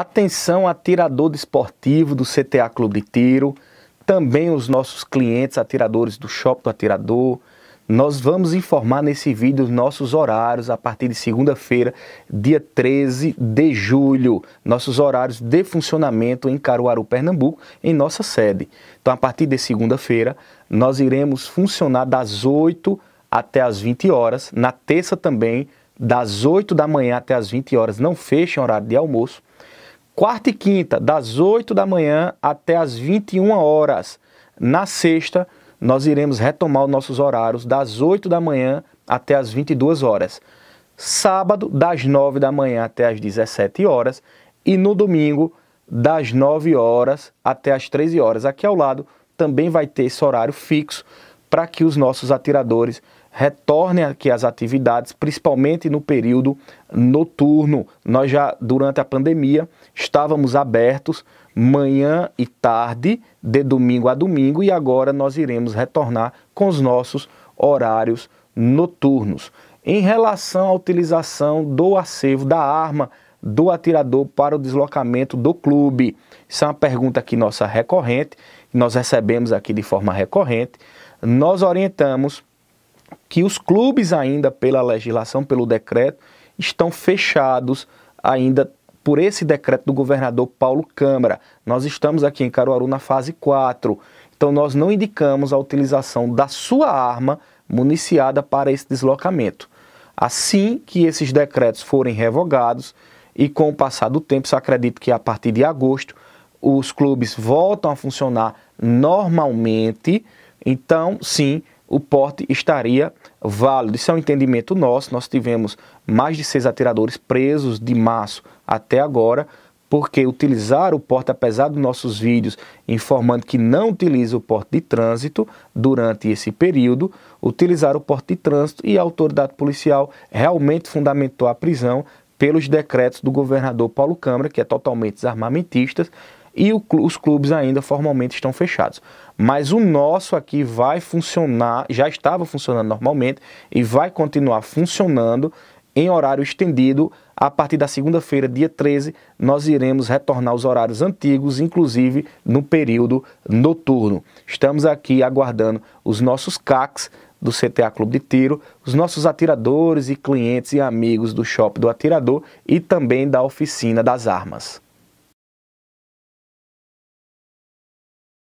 Atenção atirador desportivo do CTA Clube de Tiro, também os nossos clientes atiradores do Shopping do Atirador. Nós vamos informar nesse vídeo os nossos horários a partir de segunda-feira, dia 13 de julho. Nossos horários de funcionamento em Caruaru, Pernambuco, em nossa sede. Então, a partir de segunda-feira, nós iremos funcionar das 8 até as 20 horas. Na terça também, das 8 da manhã até as 20 horas, não fecha horário de almoço. Quarta e quinta, das 8 da manhã até as 21 horas. Na sexta, nós iremos retomar os nossos horários das 8 da manhã até as 22 horas. Sábado, das 9 da manhã até as 17 horas. E no domingo, das 9 horas até as 13 horas. Aqui ao lado também vai ter esse horário fixo para que os nossos atiradores retornem aqui às atividades, principalmente no período noturno. Nós já, durante a pandemia, estávamos abertos manhã e tarde, de domingo a domingo, e agora nós iremos retornar com os nossos horários noturnos. Em relação à utilização do acervo da arma do atirador para o deslocamento do clube, isso é uma pergunta que nossa recorrente, nós recebemos aqui de forma recorrente nós orientamos que os clubes ainda pela legislação, pelo decreto, estão fechados ainda por esse decreto do governador Paulo Câmara. Nós estamos aqui em Caruaru na fase 4. Então nós não indicamos a utilização da sua arma municiada para esse deslocamento. Assim que esses decretos forem revogados e com o passar do tempo, se acredito que a partir de agosto, os clubes voltam a funcionar normalmente, então sim, o porte estaria válido. Isso é um entendimento nosso. Nós tivemos mais de seis atiradores presos de março até agora, porque utilizaram o porte, apesar dos nossos vídeos informando que não utiliza o porte de trânsito durante esse período, utilizaram o porte de trânsito e a autoridade policial realmente fundamentou a prisão pelos decretos do governador Paulo Câmara, que é totalmente desarmamentista, e o, os clubes ainda formalmente estão fechados. Mas o nosso aqui vai funcionar, já estava funcionando normalmente e vai continuar funcionando em horário estendido. A partir da segunda-feira, dia 13, nós iremos retornar aos horários antigos, inclusive no período noturno. Estamos aqui aguardando os nossos CACs do CTA Clube de Tiro, os nossos atiradores e clientes e amigos do Shopping do Atirador e também da Oficina das Armas.